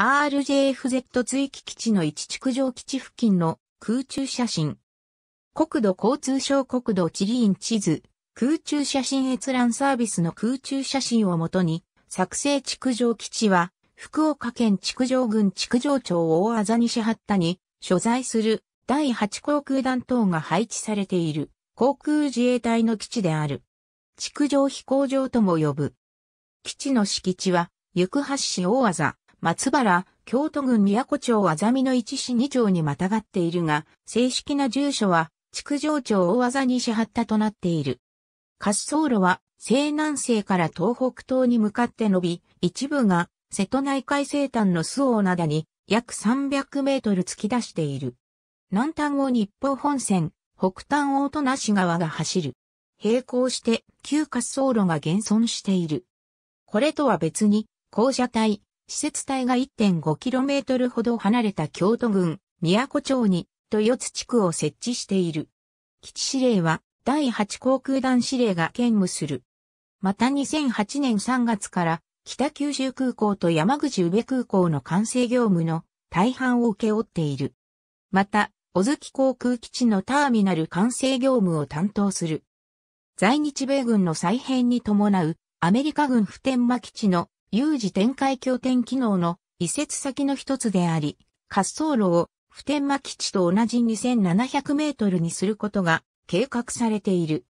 RJFZ 追記基地の一築城基地付近の空中写真。国土交通省国土地理院地図、空中写真閲覧サービスの空中写真をもとに、作成築城基地は、福岡県築城郡築城町大字西八田に所在する第8航空団等が配置されている航空自衛隊の基地である。築城飛行場とも呼ぶ。基地の敷地は、行橋市大字、松原、京都郡宮古町あざみの一市二町にまたがっているが、正式な住所は、築城町大技ざ西八田となっている。滑走路は、西南西から東北東に向かって伸び、一部が、瀬戸内海西端の周防灘に、約300メートル突き出している。南端を日報本線、北端大戸那川が走る。並行して、旧滑走路が現存している。これとは別に、校舎隊、施設体が 1.5km ほど離れた京都郡、宮古町に、豊津地区を設置している。基地指令は、第8航空団指令が兼務する。また2008年3月から、北九州空港と山口宇部空港の完成業務の大半を請け負っている。また、小月航空基地のターミナル完成業務を担当する。在日米軍の再編に伴うアメリカ軍普天間基地の有事展開拠点機能の移設先の一つであり、滑走路を普天間基地と同じ2700メートルにすることが計画されている。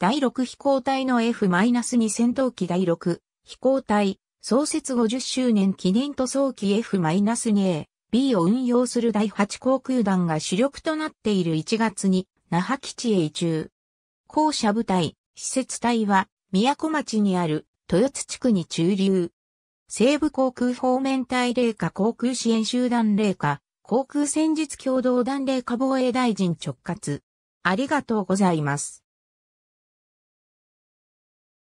第6飛行隊の F-2 戦闘機第6飛行隊創設50周年記念塗装機 F-2A、B を運用する第8航空団が主力となっている1月に那覇基地へ移住。後者部隊、施設隊は宮古町にある豊津地区に駐留。西部航空方面隊令下航空支援集団令下、航空戦術共同団令下防衛大臣直轄。ありがとうございます。